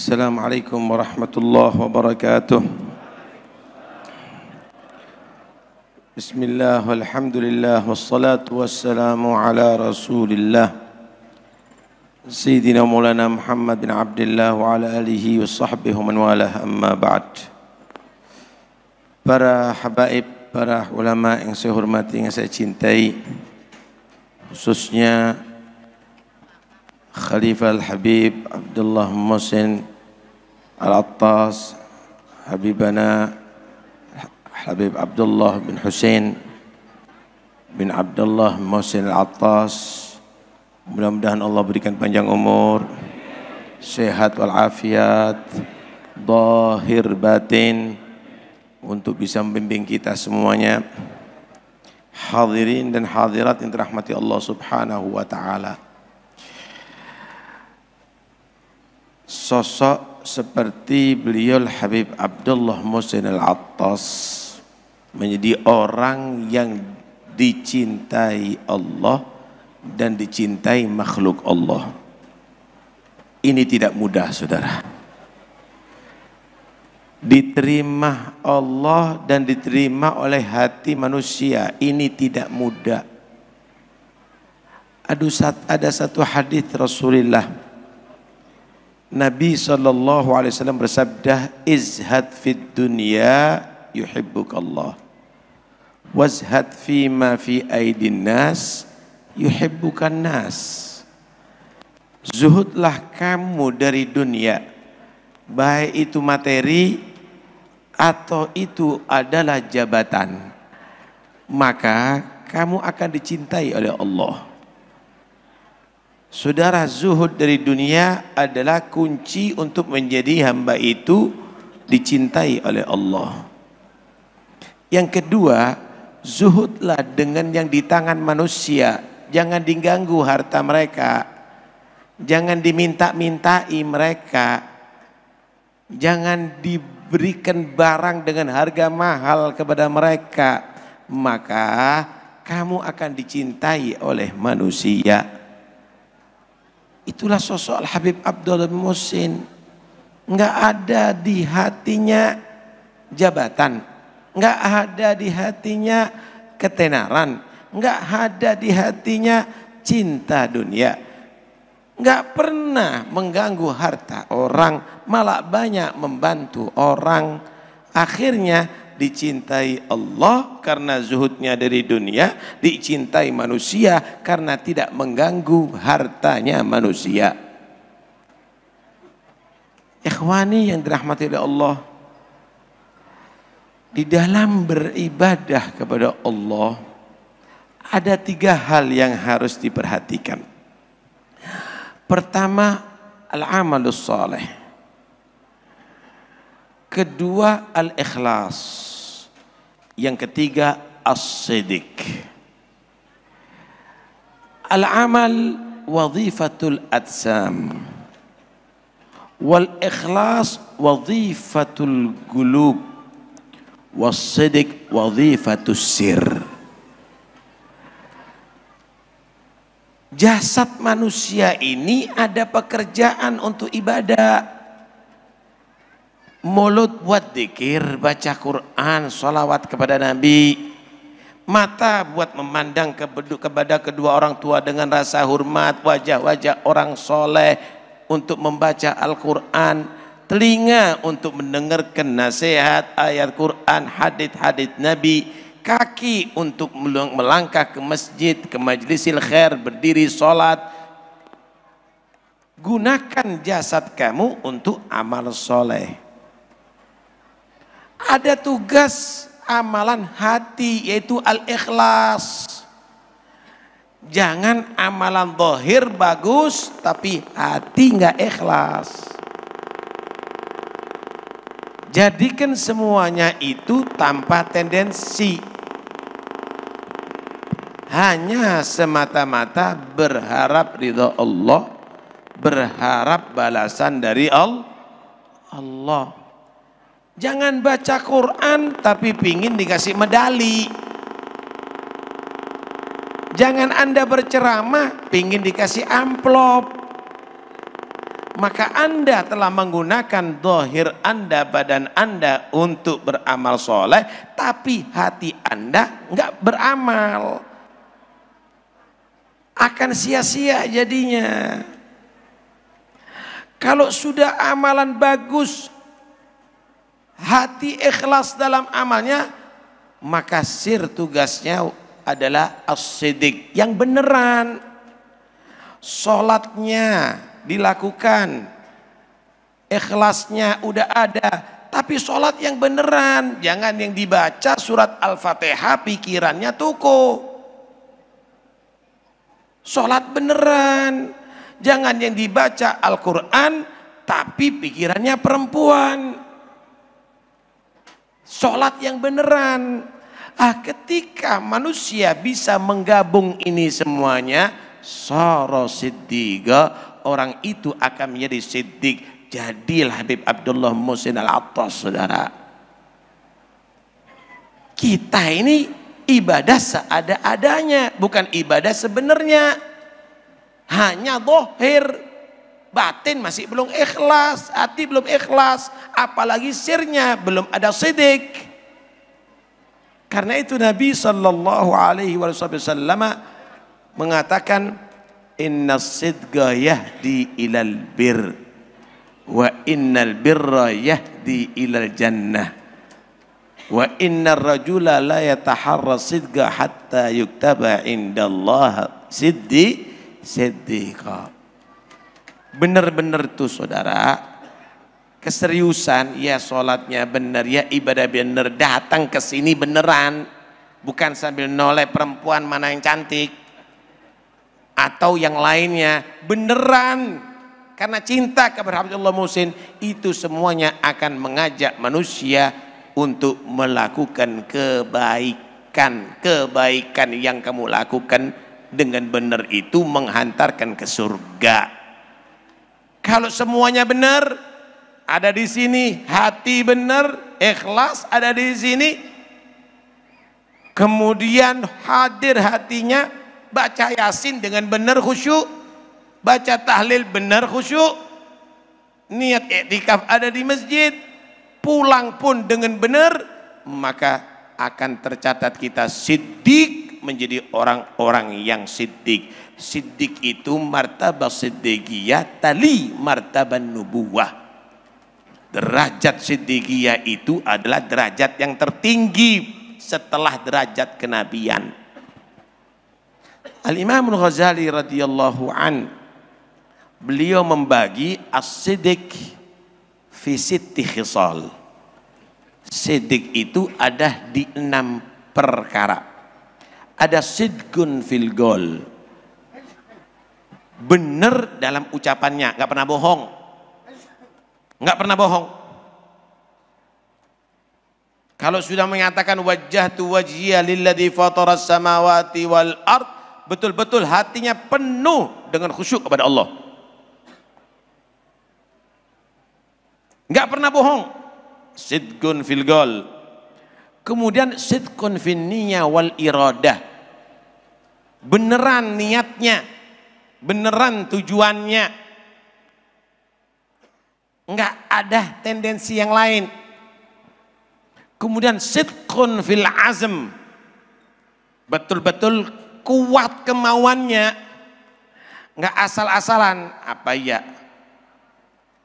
السلام عليكم ورحمة الله وبركاته بسم الله والحمد لله والصلاة والسلام على رسول الله سيدنا مولانا محمد بن عبد الله وعلى آله وصحبه ومن والاه أما بعد Para habaib, para ulama yang saya hormati, yang saya cintai Khususnya Khalifah Al-Habib Abdullah Musin Al-Attas, Habibana, Habib Abdullah bin Hussein, bin Abdullah Mohsin Al-Attas. Mudah-mudahan Allah berikan panjang umur, sehat walafiat, dahir batin untuk bisa membimbing kita semuanya. Hadirin dan hadirat yang dirahmati Allah Subhanahu wa taala. Sosok seperti beliau Habib Abdullah Musin Al-Attas menjadi orang yang dicintai Allah dan dicintai makhluk Allah. Ini tidak mudah saudara. Diterima Allah dan diterima oleh hati manusia. Ini tidak mudah. ada satu hadis Rasulullah Nabi saw. Alaihi Wasallam bersabda, "Izhad fid dunya yuhibbuk Allah, wazhad fi ma fi aidin nas yuhibbukan nas." Zuhudlah kamu dari dunia, baik itu materi atau itu adalah jabatan, maka kamu akan dicintai oleh Allah. Saudara zuhud dari dunia adalah kunci untuk menjadi hamba itu dicintai oleh Allah. Yang kedua, zuhudlah dengan yang di tangan manusia. Jangan diganggu harta mereka. Jangan diminta-mintai mereka. Jangan diberikan barang dengan harga mahal kepada mereka. Maka kamu akan dicintai oleh manusia Itulah sosok Al-Habib Abdul Musin. Enggak ada di hatinya jabatan. enggak ada di hatinya ketenaran. enggak ada di hatinya cinta dunia. Enggak pernah mengganggu harta orang. Malah banyak membantu orang. Akhirnya dicintai Allah karena zuhudnya dari dunia, dicintai manusia karena tidak mengganggu hartanya manusia. Ikhwani yang dirahmati oleh Allah, di dalam beribadah kepada Allah ada tiga hal yang harus diperhatikan. Pertama, al-amalus soleh kedua al-ikhlas, yang ketiga as-sidik. Al-amal wazifatul adsam wal ikhlas wazifatul gulub was sidik sir jasad manusia ini ada pekerjaan untuk ibadah Mulut buat dikir, baca Quran, sholawat kepada Nabi. Mata buat memandang kepada kedua orang tua dengan rasa hormat, wajah-wajah orang soleh untuk membaca Al-Quran. Telinga untuk mendengarkan nasihat ayat Quran, hadith-hadith Nabi. Kaki untuk melangkah ke masjid, ke majlis khair, berdiri sholat, gunakan jasad kamu untuk amal soleh ada tugas amalan hati yaitu al-ikhlas. Jangan amalan dohir bagus tapi hati nggak ikhlas. Jadikan semuanya itu tanpa tendensi. Hanya semata-mata berharap ridho Allah, berharap balasan dari Allah. Jangan baca Quran tapi pingin dikasih medali. Jangan Anda berceramah pingin dikasih amplop. Maka Anda telah menggunakan dohir Anda, badan Anda untuk beramal soleh, tapi hati Anda nggak beramal. Akan sia-sia jadinya. Kalau sudah amalan bagus, hati ikhlas dalam amalnya, maka sir tugasnya adalah as yang beneran. Sholatnya dilakukan. Ikhlasnya udah ada, tapi sholat yang beneran, jangan yang dibaca surat Al-Fatihah pikirannya tuku Sholat beneran, jangan yang dibaca Al-Quran tapi pikirannya perempuan. Sholat yang beneran. Ah ketika manusia bisa menggabung ini semuanya. Soro siddiqa. Orang itu akan menjadi siddiq. Jadilah Habib Abdullah Musin Al-Attas saudara. Kita ini ibadah seada-adanya. Bukan ibadah sebenarnya. Hanya dohir batin masih belum ikhlas, hati belum ikhlas, apalagi sirnya belum ada sidik. Karena itu Nabi Shallallahu Alaihi Wasallam mengatakan Inna sidga yahdi ilal bir Wa innal birra yahdi ilal jannah Wa inna rajula la yataharra sidga hatta yuktaba indallaha siddi siddiqa benar-benar tuh saudara keseriusan ya sholatnya bener ya ibadah bener datang ke sini beneran bukan sambil noleh perempuan mana yang cantik atau yang lainnya beneran karena cinta kepada Abdullah Musin itu semuanya akan mengajak manusia untuk melakukan kebaikan kebaikan yang kamu lakukan dengan benar itu menghantarkan ke surga kalau semuanya benar, ada di sini hati benar, ikhlas ada di sini. Kemudian hadir hatinya baca Yasin dengan benar khusyuk, baca tahlil benar khusyuk. Niat Etikaf ada di masjid, pulang pun dengan benar, maka akan tercatat kita sidik menjadi orang-orang yang sidik siddiq itu martabat siddiqiyah tali martaban nubuwah. Derajat siddiqiyah itu adalah derajat yang tertinggi setelah derajat kenabian. Al-Imam Al-Ghazali radhiyallahu an beliau membagi as-siddiq fi sitti khisal. Siddiq itu ada di enam perkara. Ada sidgun fil gol benar dalam ucapannya, nggak pernah bohong. Nggak pernah bohong. Kalau sudah mengatakan wajah tu wajhiya lilladzi fatoras samawati wal art betul-betul hatinya penuh dengan khusyuk kepada Allah. Nggak pernah bohong. Sidqun fil gol. Kemudian sidqun fin wal iradah. Beneran niatnya beneran tujuannya. Enggak ada tendensi yang lain. Kemudian sidqun fil azm. Betul-betul kuat kemauannya. Enggak asal-asalan. Apa ya?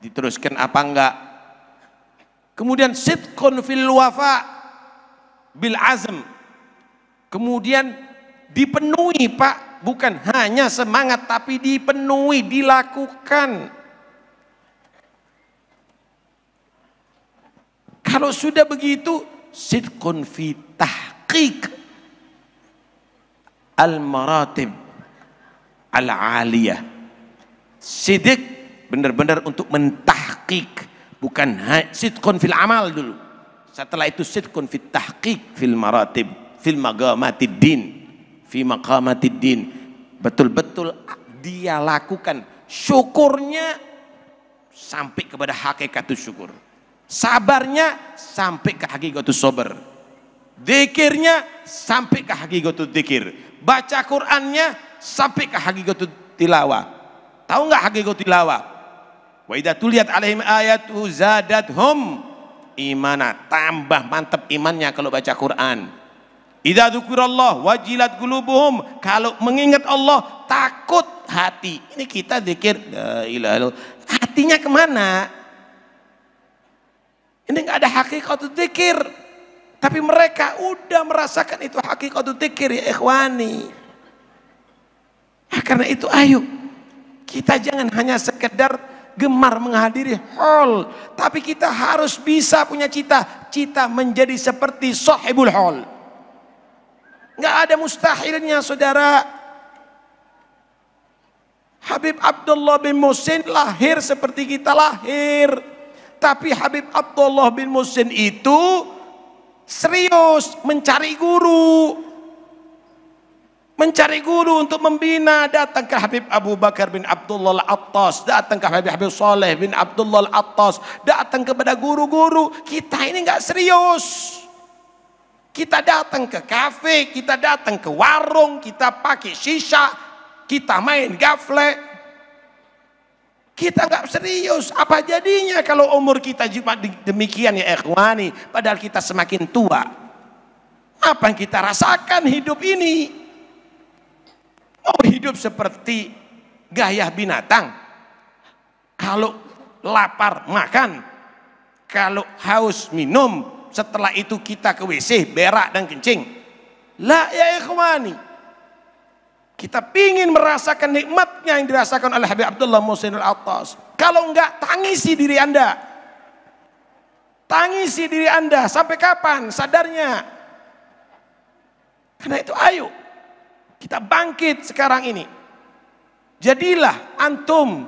Diteruskan apa enggak? Kemudian sidqun fil wafa bil azm. Kemudian dipenuhi Pak bukan hanya semangat tapi dipenuhi, dilakukan. Kalau sudah begitu, sidqun fi tahqiq al-maratib al-aliyah. Sidik benar-benar untuk mentahqiq, bukan sidqun fil amal dulu. Setelah itu sidqun fi tahqiq fil maratib, fil magamatid din fi maqamatiddin. Betul-betul dia lakukan syukurnya sampai kepada hakikat syukur. Sabarnya sampai ke hakikat sober Dikirnya sampai ke hakikat dikir. Baca Qur'annya sampai ke hakikat tilawah. Tahu nggak hakikat tilawah? Wa idza alaihim ayatu zadathum imana. Tambah mantap imannya kalau baca Qur'an Idza dzukirallah wajilat qulubuhum. Kalau mengingat Allah, takut hati. Ini kita zikir la ilaha Hatinya kemana? Ini nggak ada hakikat zikir. Tapi mereka udah merasakan itu hakikat zikir ya ikhwani. Nah, karena itu ayo kita jangan hanya sekedar gemar menghadiri hall, tapi kita harus bisa punya cita, cita menjadi seperti sahibul hall. Nggak ada mustahilnya saudara. Habib Abdullah bin Musin lahir seperti kita lahir. Tapi Habib Abdullah bin Musin itu serius mencari guru. Mencari guru untuk membina. Datang ke Habib Abu Bakar bin Abdullah Al-Attas. Datang ke Habib Habib Saleh bin Abdullah Al-Attas. Datang kepada guru-guru. Kita ini nggak serius. Kita datang ke kafe, kita datang ke warung, kita pakai sisa, kita main gafle. Kita nggak serius. Apa jadinya kalau umur kita cuma demikian ya ikhwani. Padahal kita semakin tua. Apa yang kita rasakan hidup ini? Mau hidup seperti gaya binatang. Kalau lapar makan. Kalau haus minum setelah itu kita ke WC, berak dan kencing. La ya ikhwani. Kita pingin merasakan nikmatnya yang dirasakan oleh Habib Abdullah Musin Al-Attas. Kalau enggak, tangisi diri Anda. Tangisi diri Anda. Sampai kapan sadarnya? Karena itu ayo. Kita bangkit sekarang ini. Jadilah antum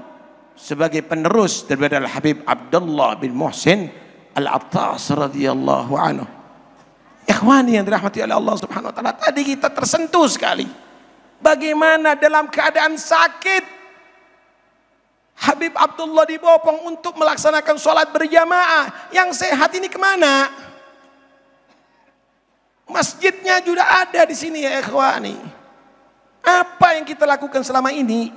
sebagai penerus daripada Habib Abdullah bin Muhsin Al-Attas radhiyallahu anhu. Ikhwani yang dirahmati oleh Allah Subhanahu wa taala, tadi kita tersentuh sekali. Bagaimana dalam keadaan sakit Habib Abdullah dibopong untuk melaksanakan sholat berjamaah. Yang sehat ini kemana? Masjidnya juga ada di sini ya ikhwani. Apa yang kita lakukan selama ini?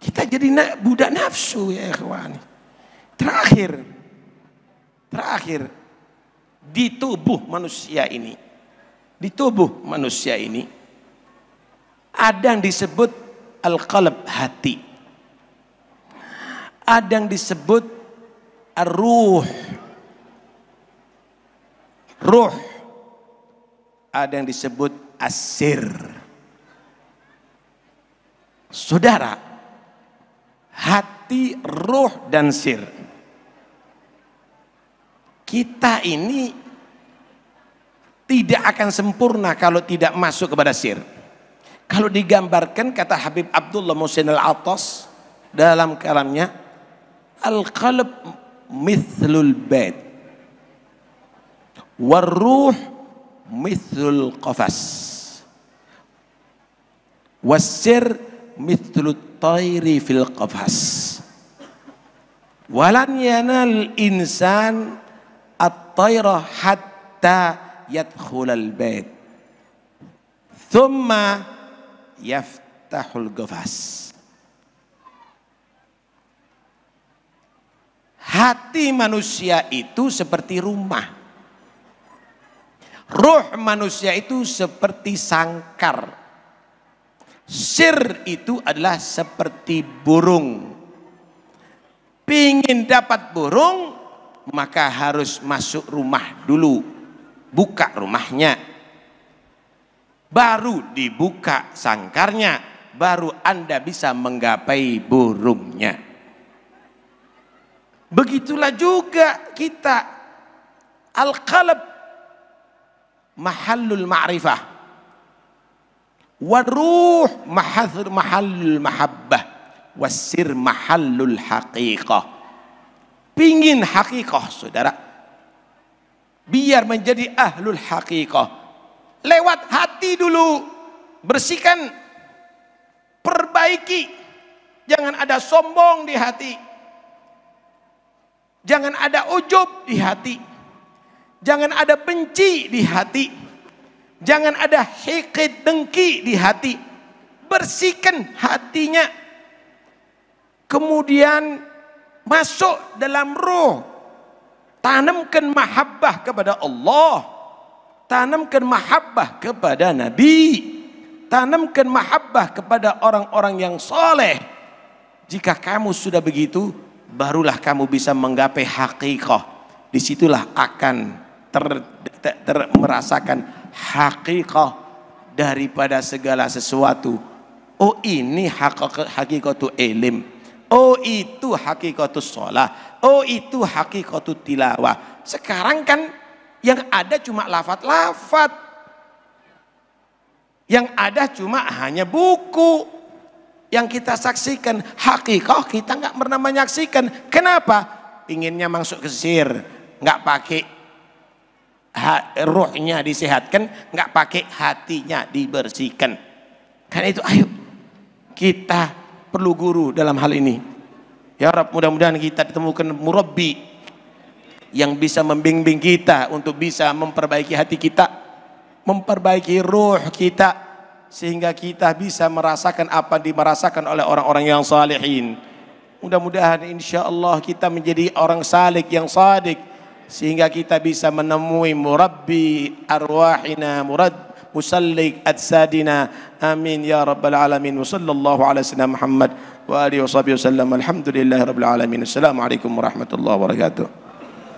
Kita jadi budak nafsu ya ikhwani. Terakhir, terakhir di tubuh manusia ini, di tubuh manusia ini ada yang disebut al-qalb hati. Ada yang disebut ar-ruh. Ruh. Ada yang disebut asir. Saudara, hati, ruh dan sir kita ini tidak akan sempurna kalau tidak masuk kepada sir. Kalau digambarkan kata Habib Abdullah Musin Al-Atas dalam kalamnya Al-qalb mithlul bed Warruh mithlul qafas Wasir mithlul tairi fil qafas Walan yanal insan at-tayra hatta al bait. Thumma yaftahul Hati manusia itu seperti rumah. Ruh manusia itu seperti sangkar. Sir itu adalah seperti burung. Pingin dapat burung, maka harus masuk rumah dulu buka rumahnya baru dibuka sangkarnya baru anda bisa menggapai burungnya begitulah juga kita al-qalb mahallul ma'rifah waruh mahallul mahabbah wasir mahallul haqiqah Pingin hakikoh saudara. Biar menjadi ahlul hakikoh. Lewat hati dulu. Bersihkan. Perbaiki. Jangan ada sombong di hati. Jangan ada ujub di hati. Jangan ada benci di hati. Jangan ada hikid dengki di hati. Bersihkan hatinya. Kemudian Masuk dalam ruh. Tanamkan mahabbah kepada Allah. Tanamkan mahabbah kepada Nabi. Tanamkan mahabbah kepada orang-orang yang soleh. Jika kamu sudah begitu, barulah kamu bisa menggapai hakikoh. Disitulah akan ter, ter, ter, merasakan hakikoh daripada segala sesuatu. Oh ini hakikoh tuh itu ilim. Oh itu hakikatus sholat, Oh itu hakikatut tilawah. Sekarang kan yang ada cuma lafat-lafat. Yang ada cuma hanya buku. Yang kita saksikan. Hakikat kita nggak pernah menyaksikan. Kenapa? Inginnya masuk ke sir. Nggak pakai ruhnya disehatkan. Nggak pakai hatinya dibersihkan. Karena itu ayo kita perlu guru dalam hal ini. Ya Rabb mudah-mudahan kita ditemukan murabbi yang bisa membimbing kita untuk bisa memperbaiki hati kita, memperbaiki ruh kita sehingga kita bisa merasakan apa dimerasakan oleh orang-orang yang salihin. Mudah-mudahan insya Allah kita menjadi orang salik yang sadik sehingga kita bisa menemui murabbi arwahina murad مسلك أجسادنا آمين يا رب العالمين وصلى الله على سيدنا محمد وآله وصحبه وسلم الحمد لله رب العالمين السلام عليكم ورحمة الله وبركاته